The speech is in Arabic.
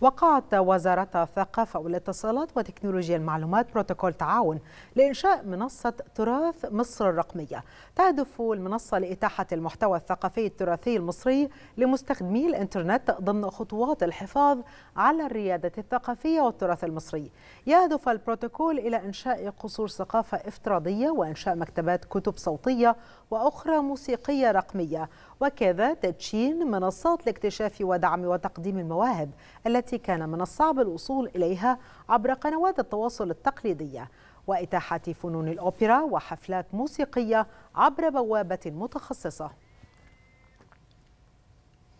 وقعت وزارة الثقافة والاتصالات وتكنولوجيا المعلومات بروتوكول تعاون لإنشاء منصة تراث مصر الرقمية تهدف المنصة لإتاحة المحتوى الثقافي التراثي المصري لمستخدمي الإنترنت ضمن خطوات الحفاظ على الريادة الثقافية والتراث المصري يهدف البروتوكول إلى إنشاء قصور ثقافة افتراضية وإنشاء مكتبات كتب صوتية وأخرى موسيقية رقمية وكذا تدشين منصات لاكتشاف ودعم وتقديم المواهب التي التي كان من الصعب الوصول إليها عبر قنوات التواصل التقليدية وإتاحة فنون الأوبرا وحفلات موسيقية عبر بوابة متخصصة